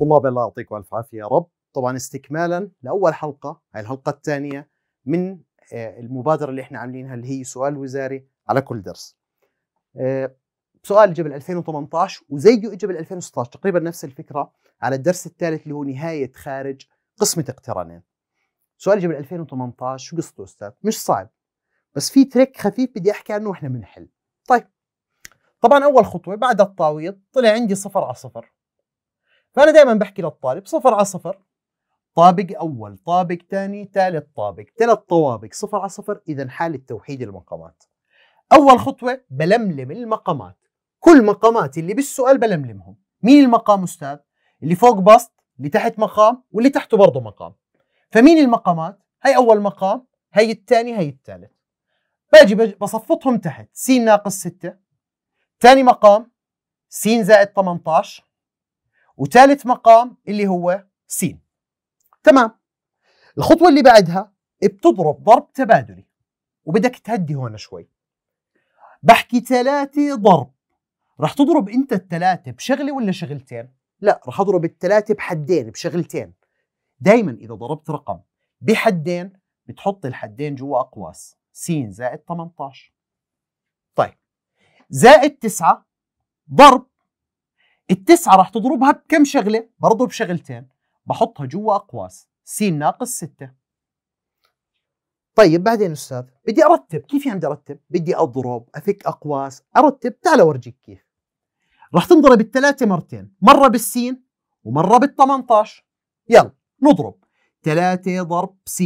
طلاب الله يعطيكم الف عافيه يا رب طبعا استكمالا لاول حلقه هاي الحلقه الثانيه من آه، المبادره اللي احنا عاملينها اللي هي سؤال وزاري على كل درس آه، سؤال جه بال 2018 وزيه اجى بال 2016 تقريبا نفس الفكره على الدرس الثالث اللي هو نهايه خارج قسمه اقترانين سؤال جه بال 2018 شو قصته استاذ مش صعب بس في تريك خفيف بدي احكي عنه واحنا بنحل طيب طبعا اول خطوه بعد التعويض طلع عندي صفر على صفر فانا دائما بحكي للطالب صفر على صفر طابق اول طابق ثاني ثالث طابق ثلاث طوابق صفر على صفر اذا حاله توحيد المقامات اول خطوه بلملم المقامات كل مقامات اللي بالسؤال بلملمهم مين المقام استاذ اللي فوق بسط اللي تحت مقام واللي تحته برضه مقام فمين المقامات هي اول مقام هي الثاني هي الثالث باجي بصفطهم تحت س ناقص 6 ثاني مقام س زائد 18 وثالث مقام اللي هو س تمام الخطوة اللي بعدها بتضرب ضرب تبادلي وبدك تهدي هون شوي بحكي ثلاثة ضرب رح تضرب انت الثلاثة بشغلة ولا شغلتين؟ لا رح اضرب الثلاثة بحدين بشغلتين دايما اذا ضربت رقم بحدين بتحط الحدين جوا اقواس س زائد 18 طيب زائد 9 ضرب التسعة راح تضربها بكم شغلة؟ برضه بشغلتين بحطها جوا أقواس س ناقص ستة طيب بعدين أستاذ بدي أرتب كيف يعني بدي أرتب؟ بدي أضرب أفك أقواس أرتب تعال أورجيك كيف راح تنضرب الثلاثة مرتين مرة بالسين ومرة بال18 يلا نضرب ثلاثة ضرب س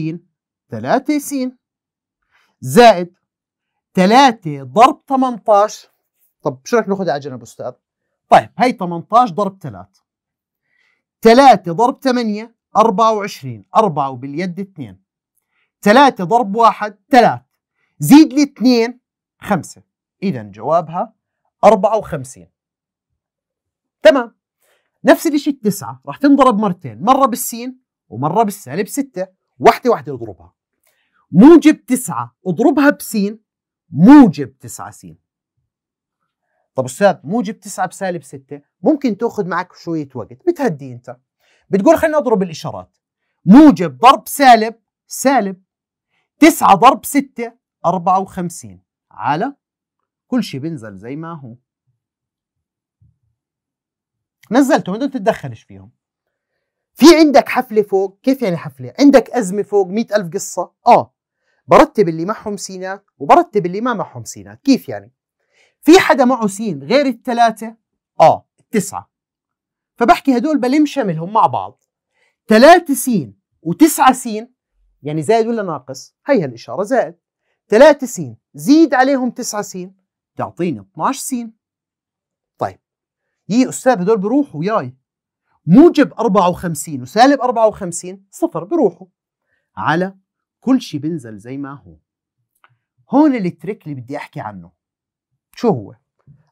ثلاثة سين زائد ثلاثة ضرب 18 طب شو رح ناخذها على جنب استاذ؟ طيب هي 18 ضرب 3 3 ضرب 8 24 4 وباليد 2 3 ضرب 1 3 زيد لي 2 5 إذا جوابها 54 تمام نفس الشيء التسعة راح تنضرب مرتين مرة بالسين ومرة بالسالب 6 واحدة واحدة اضربها موجب 9 اضربها بسين موجب 9 سين طب استاذ موجب 9 بسالب 6 ممكن تاخذ معك شويه وقت بتهدي انت بتقول خلينا نضرب الاشارات موجب ضرب سالب سالب 9 ضرب 6 54 على كل شيء بينزل زي ما هو نزلتهم انت ما تتدخلش فيهم في عندك حفله فوق كيف يعني حفله عندك ازمه فوق مئة ألف قصه اه برتب اللي معهم سينات وبرتب اللي ما معهم سينات كيف يعني في حدا معه سين غير الثلاثة؟ آه التسعة فبحكي هدول بلم شملهم مع بعض ثلاثة سين وتسعة سين يعني زائد ولا ناقص؟ هي الإشارة زائد ثلاثة سين زيد عليهم تسعة سين تعطيني 12 سين طيب يي أستاذ هدول بروحوا وياي موجب 54 وسالب 54 صفر بروحوا على كل شيء بنزل زي ما هو هون التريك اللي بدي احكي عنه شو هو؟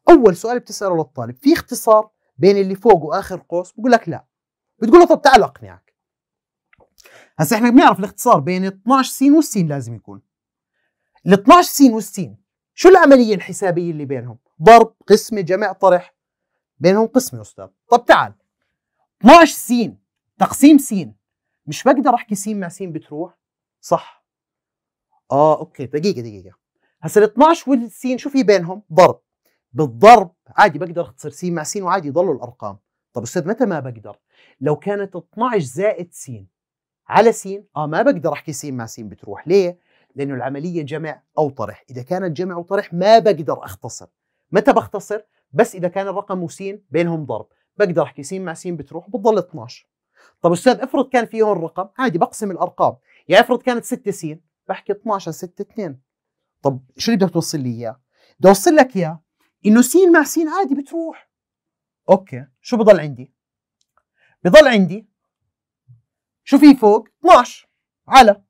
اول سؤال بتساله للطالب في اختصار بين اللي فوق واخر قوس بقول لك لا بتقول له طب تعال اقنعك هسا احنا بنعرف الاختصار بين 12 س والس لازم يكون ال 12 س والس شو العمليه الحسابيه اللي بينهم ضرب قسمه جمع طرح بينهم قسمه يا استاذ طب تعال 12 س تقسيم س مش بقدر احكي س مع س بتروح صح اه اوكي دقيقه دقيقه هسه ال 12 والسين شو في بينهم؟ ضرب بالضرب عادي بقدر اختصر سين مع سين وعادي يضلوا الارقام طب استاذ متى ما بقدر؟ لو كانت 12 زائد سين على سين اه ما بقدر احكي سين مع سين بتروح ليه؟ لانه العمليه جمع او طرح اذا كانت جمع او طرح ما بقدر اختصر متى بختصر؟ بس اذا كان الرقم وسين بينهم ضرب بقدر احكي سين مع سين بتروح بتضل 12 طب استاذ افرض كان في هون رقم عادي بقسم الارقام يعني افرض كانت 6 سين بحكي 12 6 2 طب شو اللي بدك توصل لي اياه؟ بدي اوصل لك اياه انه سين مع سين عادي بتروح اوكي شو بضل عندي؟ بضل عندي شو في فوق؟ 12 على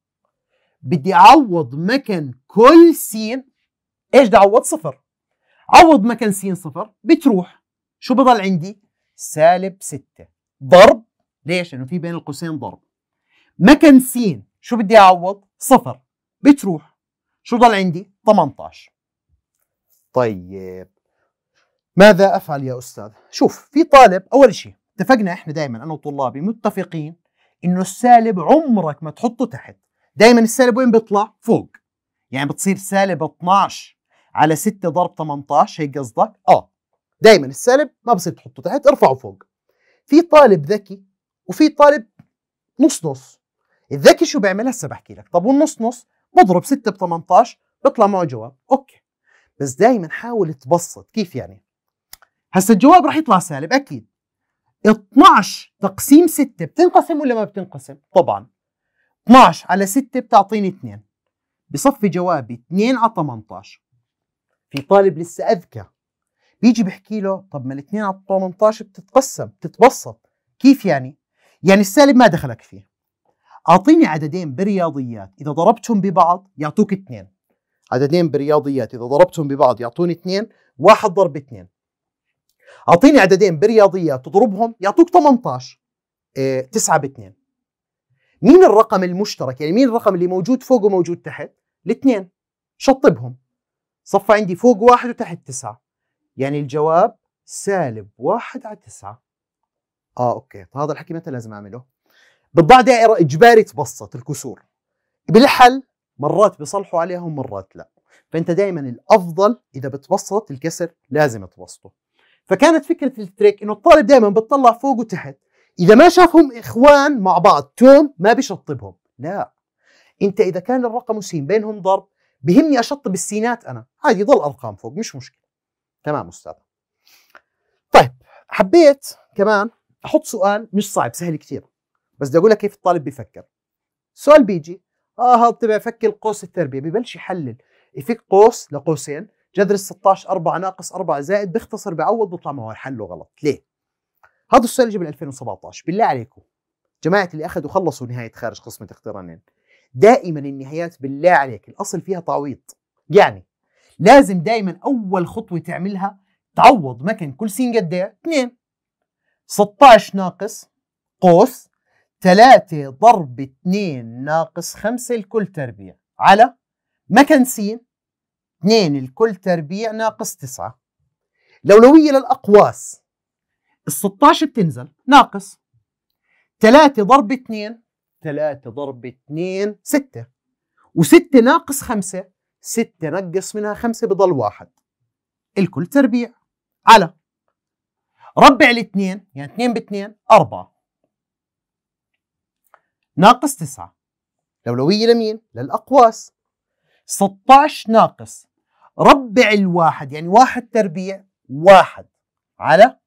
بدي اعوض مكان كل سين ايش بدي اعوض؟ صفر عوض مكان سين صفر بتروح شو بضل عندي؟ سالب 6 ضرب ليش؟ لانه في بين القوسين ضرب مكان سين شو بدي اعوض؟ صفر بتروح شو ضل عندي 18 طيب ماذا افعل يا استاذ شوف في طالب اول شيء اتفقنا احنا دائما انا وطلابي متفقين انه السالب عمرك ما تحطه تحت دائما السالب وين بيطلع فوق يعني بتصير سالب 12 على 6 ضرب 18 هيك قصدك اه دائما السالب ما بصير تحطه تحت ارفعه فوق في طالب ذكي وفي طالب نص نص الذكي شو بيعمل هسه بحكي لك طب والنص نص بضرب 6 ب 18 بيطلع معه جواب اوكي بس دائما حاول تبسط كيف يعني هسا الجواب راح يطلع سالب اكيد 12 تقسيم 6 بتنقسم ولا ما بتنقسم طبعا 12 على 6 بتعطيني 2 بصفي جوابي 2 على 18 في طالب لسه اذكى بيجي بحكي له طب ما ال 2 على 18 بتتقسم بتتبسط كيف يعني؟ يعني السالب ما دخلك فيه أعطيني عددين برياضيات إذا ضربتهم ببعض يعطوك اثنين عددين برياضيات إذا ضربتهم ببعض يعطوني اثنين واحد ضرب اثنين أعطيني عددين برياضيات تضربهم يعطوك 18 آه، تسعة 9 باثنين مين الرقم المشترك يعني مين الرقم اللي موجود فوق وموجود تحت الاثنين شطبهم صفى عندي فوق واحد وتحت تسعة يعني الجواب سالب واحد على تسعة اه اوكي فهذا الحكي متى لازم اعمله بتضاع دائرة إجباري تبسط الكسور بالحل مرات بيصلحوا عليهم مرات لا فأنت دائما الأفضل إذا بتبسط الكسر لازم تبسطه فكانت فكرة التريك إنه الطالب دائما بتطلع فوق وتحت إذا ما شافهم إخوان مع بعض توم ما بشطبهم لا أنت إذا كان الرقم وسين بينهم ضرب بهمني أشطب السينات أنا عادي يضل أرقام فوق مش مشكلة تمام أستاذ طيب حبيت كمان أحط سؤال مش صعب سهل كثير بس بدي اقول لك كيف الطالب بيفكر سؤال بيجي اه هذا تبع فك القوس التربيه ببلش يحلل يفك قوس لقوسين جذر ال 16 4 ناقص 4 زائد بيختصر بعوض بيطلع ما هو حله غلط ليه هذا السؤال اجى بال 2017 بالله عليكم جماعه اللي اخذوا خلصوا نهايه خارج قسم اقترانين دائما النهايات بالله عليك الاصل فيها تعويض يعني لازم دائما اول خطوه تعملها تعوض مكان كل سين قد ايه 2 16 ناقص قوس 3 ضرب 2 ناقص 5 الكل تربيع على مكن س 2 الكل تربيع ناقص 9 الأولوية للأقواس ال 16 بتنزل ناقص 3 ضرب 2 3 ضرب 2 6 و6 ناقص 5 6 نقص منها 5 بضل 1 الكل تربيع على ربع الاثنين يعني 2 ب 2 4 ناقص 9 الأولوية لمين؟ للأقواس 16 ناقص ربع الواحد يعني واحد تربيع واحد على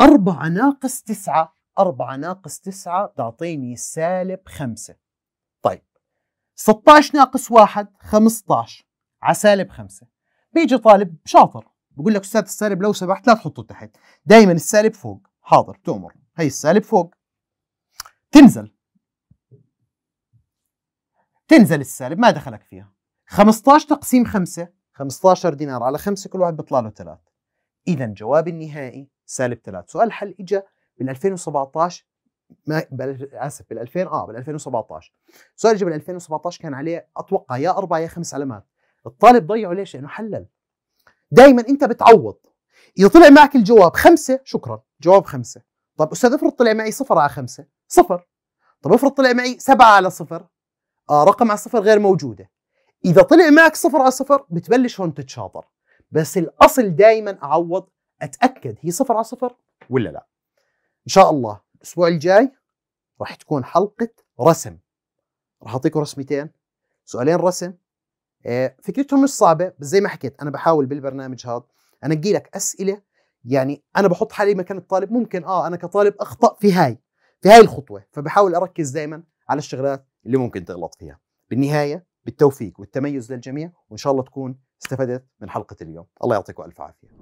أربعة ناقص تسعة أربعة ناقص تسعة تعطيني سالب خمسة طيب 16 ناقص واحد 15 على سالب خمسة بيجي طالب شاطر بقول لك أستاذ السالب لو سمحت لا تحطه تحت دائما السالب فوق حاضر تؤمر هي السالب فوق تنزل تنزل السالب ما دخلك فيها 15 تقسيم 5 15 دينار على 5 كل واحد بيطلع له 3 اذا جواب النهائي سالب 3 سؤال حل اجى بال 2017 ما بل... اسف بال 2000 اه بال 2017 سؤال اجى بال 2017 كان عليه اتوقع يا اربع يا خمس علامات الطالب ضيعه ليش؟ لانه حلل دائما انت بتعوض اذا طلع معك الجواب خمسه شكرا جواب خمسه طب استاذ افرض طلع معي صفر على خمسه صفر طب افرض طلع معي سبعه على صفر آه، رقم على الصفر غير موجوده اذا طلع معك صفر على صفر بتبلش هون تتشاطر بس الاصل دائما اعوض اتاكد هي صفر على صفر ولا لا ان شاء الله الاسبوع الجاي راح تكون حلقه رسم راح اعطيكم رسمتين سؤالين رسم آه، فكرتهم مش صعبه بس زي ما حكيت انا بحاول بالبرنامج هذا انقي لك اسئله يعني انا بحط حالي مكان الطالب ممكن اه انا كطالب اخطا في هاي في هاي الخطوه فبحاول اركز دائما على الشغلات اللي ممكن تغلط فيها بالنهايه بالتوفيق والتميز للجميع وان شاء الله تكون استفدت من حلقه اليوم الله يعطيكم الف عافيه